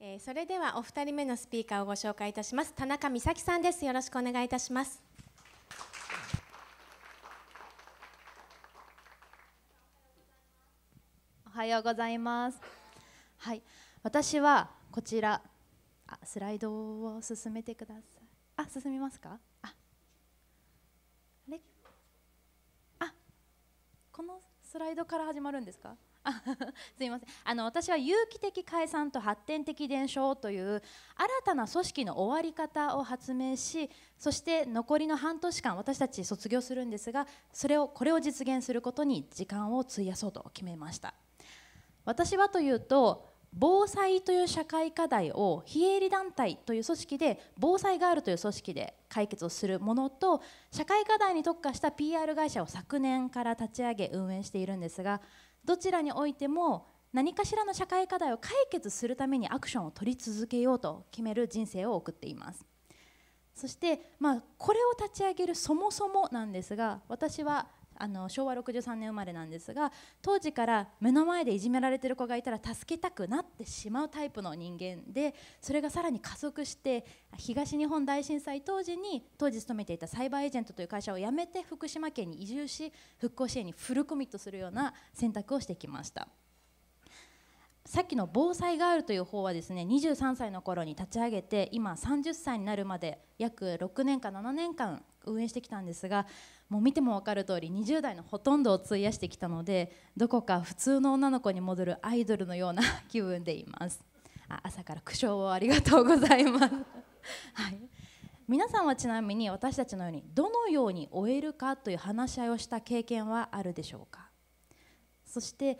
えー、それではお二人目のスピーカーをご紹介いたします田中美咲さんですよろしくお願いいたしますおはようございますはい私はこちらあスライドを進めてくださいあ進みますかああこのスライドから始まるんですか すいませんあの私は有機的解散と発展的伝承という新たな組織の終わり方を発明しそして残りの半年間私たち卒業するんですがそれをこれを実現することに時間を費やそうと決めました私はというと防災という社会課題を非営利団体という組織で防災ガールという組織で解決をするものと社会課題に特化した PR 会社を昨年から立ち上げ運営しているんですがどちらにおいても何かしらの社会課題を解決するためにアクションを取り続けようと決める人生を送っていますそして、まあ、これを立ち上げるそもそもなんですが私はあの昭和63年生まれなんですが当時から目の前でいじめられてる子がいたら助けたくなってしまうタイプの人間でそれがさらに加速して東日本大震災当時に当時勤めていたサイバーエージェントという会社を辞めて福島県に移住し復興支援にフルコミットするような選択をしてきました。さっきの防災ガールという方はですね23歳の頃に立ち上げて今30歳になるまで約6年か7年間運営してきたんですがもう見ても分かる通り20代のほとんどを費やしてきたのでどこか普通の女の子に戻るアイドルのような 気分でいますあ朝から苦笑をありがとうございます はい皆さんはちなみに私たちのようにどのように終えるかという話し合いをした経験はあるでしょうかそして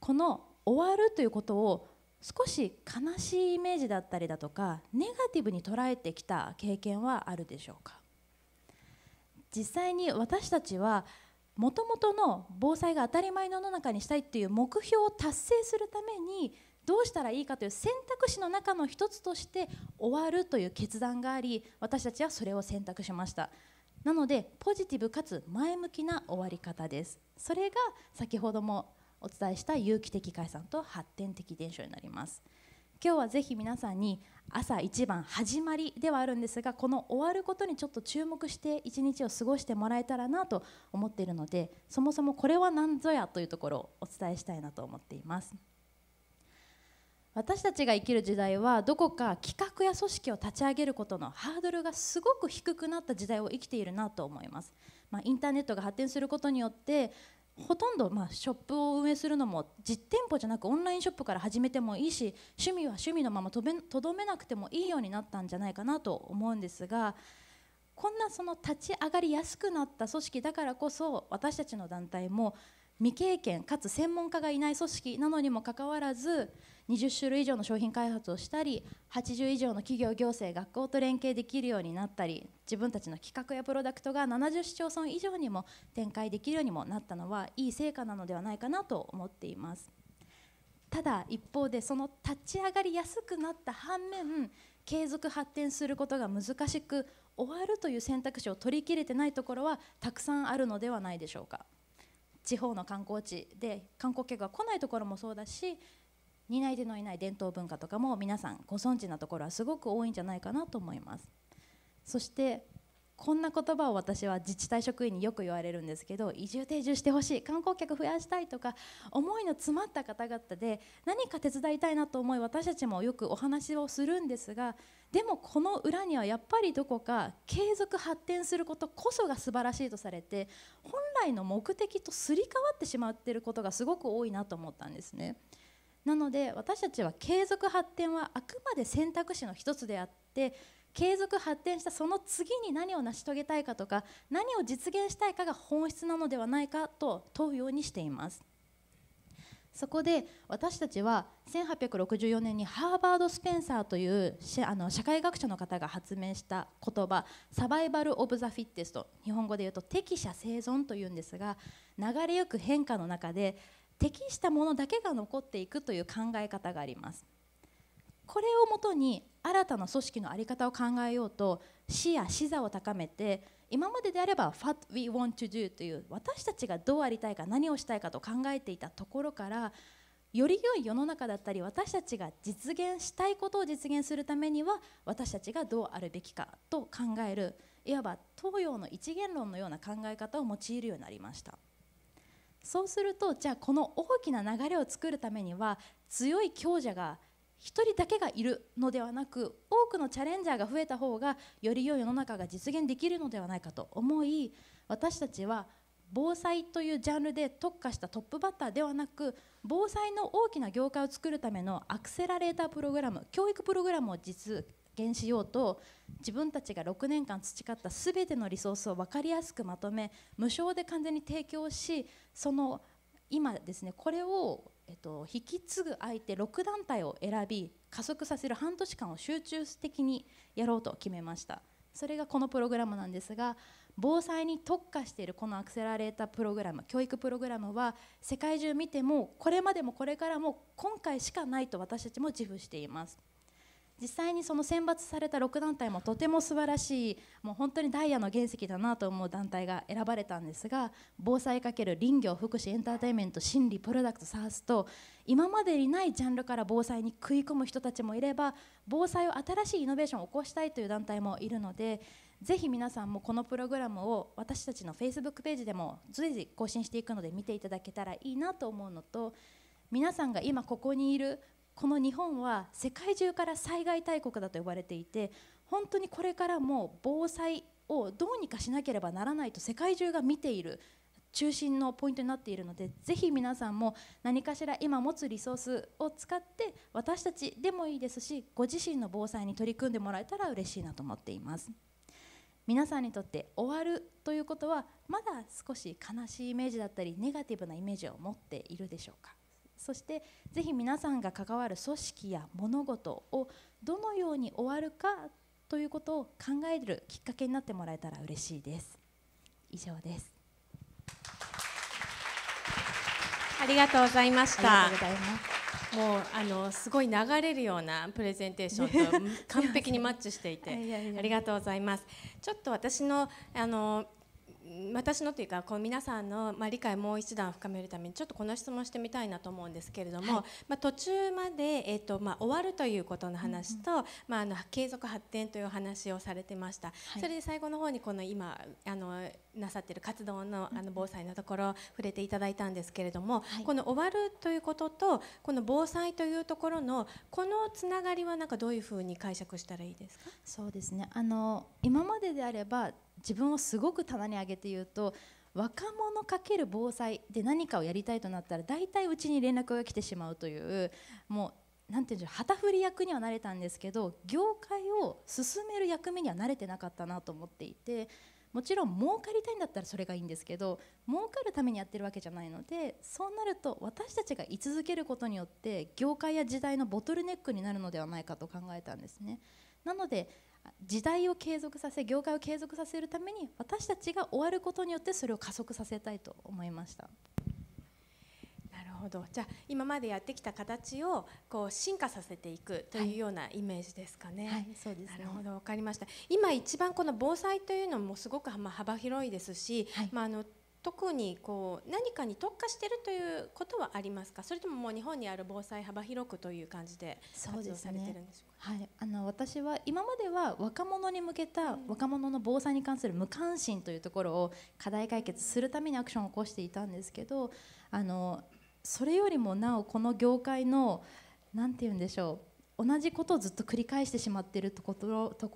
この終わるということを少し悲しいイメージだったりだとかネガティブに捉えてきた経験はあるでしょうか実際に私たちはもともとの防災が当たり前の世の中にしたいっていう目標を達成するためにどうしたらいいかという選択肢の中の一つとして終わるという決断があり私たちはそれを選択しましたなのでポジティブかつ前向きな終わり方ですそれが先ほどもお伝えした有機的解散と発展的伝承になります今日はぜひ皆さんに朝一番始まりではあるんですがこの終わることにちょっと注目して一日を過ごしてもらえたらなと思っているのでそもそもこれは何ぞやというところをお伝えしたいなと思っています私たちが生きる時代はどこか企画や組織を立ち上げることのハードルがすごく低くなった時代を生きているなと思います、まあ、インターネットが発展することによってほとんど、まあ、ショップを運営するのも実店舗じゃなくオンラインショップから始めてもいいし趣味は趣味のままとどめなくてもいいようになったんじゃないかなと思うんですがこんなその立ち上がりやすくなった組織だからこそ私たちの団体も未経験かつ専門家がいない組織なのにもかかわらず20種類以上の商品開発をしたり80以上の企業行政学校と連携できるようになったり自分たちの企画やプロダクトが70市町村以上にも展開できるようにもなったのはいい成果なのではないかなと思っていますただ一方でその立ち上がりやすくなった反面継続発展することが難しく終わるという選択肢を取りきれてないところはたくさんあるのではないでしょうか。地方の観光地で観光客が来ないところもそうだし担い手のいない伝統文化とかも皆さんご存知なところはすごく多いんじゃないかなと思いますそしてこんな言葉を私は自治体職員によく言われるんですけど移住定住してほしい観光客増やしたいとか思いの詰まった方々で何か手伝いたいなと思い私たちもよくお話をするんですがでもこの裏にはやっぱりどこか継続発展することこそが素晴らしいとされて本来の目的とすり替わってしまっていることがすごく多いなと思ったんですね。なので私たちは継続発展はあくまで選択肢の一つであって継続発展したその次に何を成し遂げたいかとか何を実現したいかが本質なのではないかと問うようにしていますそこで私たちは1864年にハーバード・スペンサーというあの社会学者の方が発明した言葉サバイバル・オブ・ザ・フィッテスト日本語で言うと適者生存というんですが流れゆく変化の中で適したものだけが残っていくという考え方がありますこれをもとに新たな組織の在り方を考えようと視野視座を高めて今までであれば What we want to do という私たちがどうありたいか何をしたいかと考えていたところからより良い世の中だったり私たちが実現したいことを実現するためには私たちがどうあるべきかと考えるいわば東洋の一元論のような考え方を用いるようになりました。そうするとじゃあこの大きな流れを作るためには強い強者が1人だけがいるのではなく多くのチャレンジャーが増えた方がより良い世の中が実現できるのではないかと思い私たちは防災というジャンルで特化したトップバッターではなく防災の大きな業界を作るためのアクセラレータープログラム教育プログラムを実現しようと自分たちが6年間培った全てのリソースを分かりやすくまとめ無償で完全に提供しその今ですねこれを、えっと、引き継ぐ相手6団体を選び加速させる半年間を集中的にやろうと決めましたそれがこのプログラムなんですが防災に特化しているこのアクセラレータープログラム教育プログラムは世界中見てもこれまでもこれからも今回しかないと私たちも自負しています。実際にその選抜された6団体もとても素晴らしいもう本当にダイヤの原石だなと思う団体が選ばれたんですが防災×林業福祉エンターテインメント心理プロダクト SARS と今までにないジャンルから防災に食い込む人たちもいれば防災を新しいイノベーションを起こしたいという団体もいるのでぜひ皆さんもこのプログラムを私たちの Facebook ページでも随時更新していくので見ていただけたらいいなと思うのと皆さんが今ここにいるこの日本は世界中から災害大国だと呼ばれていて本当にこれからも防災をどうにかしなければならないと世界中が見ている中心のポイントになっているのでぜひ皆さんも何かしら今持つリソースを使って私たちでもいいですしご自身の防災に取り組んでもらえたら嬉しいなと思っています皆さんにとって終わるということはまだ少し悲しいイメージだったりネガティブなイメージを持っているでしょうかそしてぜひ皆さんが関わる組織や物事をどのように終わるかということを考えるきっかけになってもらえたら嬉しいです以上ですありがとうございましたもうあのすごい流れるようなプレゼンテーションと 完璧にマッチしていてありがとうございますちょっと私のあの私のというかこう皆さんのまあ理解もう一段深めるためにちょっとこの質問してみたいなと思うんですけれども、はい、まあ途中までえっ、とまあ終わるということの話と、うんうん、まああの継続発展というお話をされてました、はい、それで最後の方にこの今あのなさってる活動のあの防災のところ触れていただいたんですけれども、はい、この終わるということとこの防災というところのこのつながりはなんかどういうふうに解釈したらいいですかそうですねあの今までであれば自分をすごく棚に上げて言うと若者かける防災で何かをやりたいとなったら大体うちに連絡が来てしまうというもうなていうんでしょう旗振り役にはなれたんですけど業界を進める役目には慣れてなかったなと思っていてもちろん儲かりたいんだったらそれがいいんですけど儲かるためにやってるわけじゃないのでそうなると私たちが居続けることによって業界や時代のボトルネックになるのではないかと考えたんですね。なので時代を継続させ業界を継続させるために私たちが終わることによってそれを加速させたいと思いました。ほどじゃあ今までやってきた形をこう進化させていくというようなイメージですかね。はい、はい、そうです、ね、なるほど分かりました今一番この防災というのもすごく幅広いですし、はい、まあ、あの特にこう何かに特化しているということはありますかそれとももう日本にある防災幅広くという感じで活動されてるんでしょうか、はい、あの私は今までは若者に向けた若者の防災に関する無関心というところを課題解決するためにアクションを起こしていたんですけどあのそれよりもなおこの業界の何て言うんでしょう同じことをずっと繰り返してしまっているとこ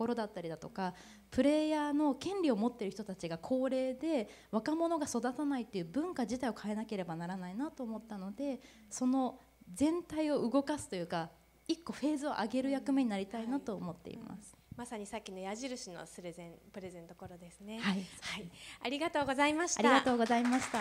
ろだったりだとかプレイヤーの権利を持っている人たちが高齢で若者が育たないという文化自体を変えなければならないなと思ったのでその全体を動かすというか一個フェーズを上げる役目になりたいなと思っています。まさにさっきの矢印のスレゼンプレゼンところですね。はい、はい、ありがとうございました。ありがとうございました。